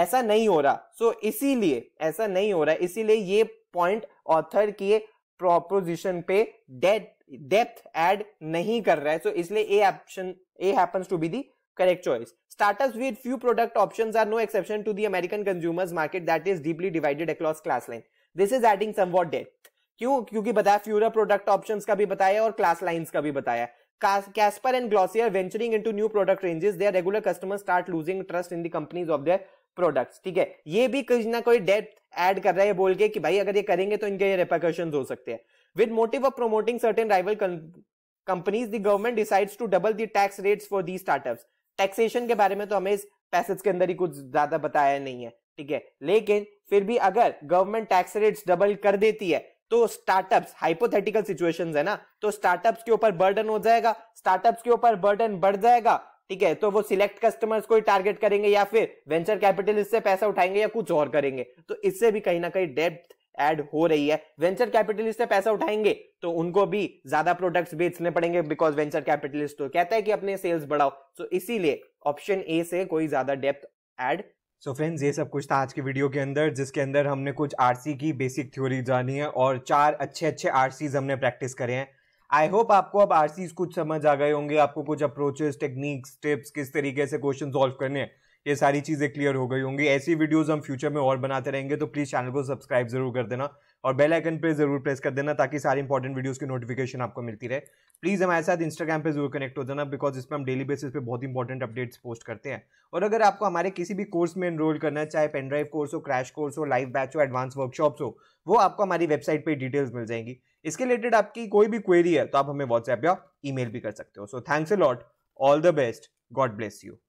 ऐसा नहीं हो रहा सो so, इसीलिए ऐसा नहीं हो रहा इसीलिए ये पॉइंट ऑथर के प्रोपोजिशन पे डेथ डेप्थ एड नहीं कर रहा है सो so, इसलिए A option A happens to be the correct choice startup with few product option are no exception to the American consumers market that is deeply divided across class line this is adding somewhat death क्यों क्योंकि बताया फ्यूरा product options का भी बताया और class lines का भी बताया Casper and Glossier venturing into new product ranges, their regular customers start losing trust in the companies of their products. ठीक है ये भी कुछ ना कोई डेप्थ एड कर रहा है बोल के कि भाई अगर ये करेंगे तो इनके ये रेपरकशन हो सकते हैं with motive of promoting certain rival companies the government decides to double the tax rates for the startups taxation के बारे में तो हमें इस पैसेज के अंदर ही कुछ ज्यादा बताया नहीं है ठीक है लेकिन फिर भी अगर गवर्नमेंट टैक्स रेट्स डबल कर देती है तो स्टार्टअप्स हाइपोथेटिकल सिचुएशंस है ना तो स्टार्टअप्स के ऊपर बर्डन हो जाएगा स्टार्टअप्स के ऊपर बर्डन बढ़ जाएगा ठीक है तो वो सिलेक्ट कस्टमर्स को ही टारगेट करेंगे या फिर वेंचर कैपिटलिस्ट से पैसा उठाएंगे या कुछ और करेंगे तो इससे भी कहीं ना कहीं डेप्थ एड हो रही है वेंचर कैपिटलिस्ट से पैसा उठाएंगे तो उनको भी ज्यादा प्रोडक्ट्स बेचने पड़ेंगे बिकॉज वेंचर कैपिटलिस्ट तो कहता है कि अपने सेल्स बढ़ाओ तो so इसीलिए ऑप्शन ए से कोई ज्यादा depth add so so friends ये सब कुछ था आज के वीडियो के अंदर जिसके अंदर हमने कुछ आरसी की बेसिक थ्योरी जानी है और चार अच्छे अच्छे आरसीज हमने प्रैक्टिस करे हैं आई होप आपको अब आरसीज कुछ समझ आ गए होंगे आपको कुछ अप्रोचेस टेक्निक्स टिप्स किस तरीके से क्वेश्चन सॉल्व करने हैं ये सारी चीज़ें क्लियर हो गई होंगी ऐसी वीडियोज़ हम फ्यूचर में और बनाते रहेंगे तो प्लीज़ चैनल को सब्सक्राइब जरूर कर देना और बेल आइकन पे जरूर प्रेस कर देना ताकि सारी इंपॉर्टेंट वीडियोस की नोटिफिकेशन आपको मिलती रहे प्लीज़ हमारे साथ इंस्टाग्राम पे जरूर कनेक्ट हो जाना बिकॉज इस पर हम डेली बेसिस पे बहुत इंपॉर्टेंट अपडेट्स पोस्ट करते हैं और अगर आपको हमारे किसी भी कोर्स में एनरोल करना है चाहे पेनड्राइव कोर्स हो क्रैश कोर्स हो लाइव बैच हो एडवांस वर्कशॉप्स हो वो आपको हमारी वेबसाइट पर डिटेल्स मिल जाएंगी इसके रिलेटेड आपकी कोई भी क्वेरी है तो आप हमें व्हाट्सएप या ई भी कर सकते हो so thanks a lot all the best God bless you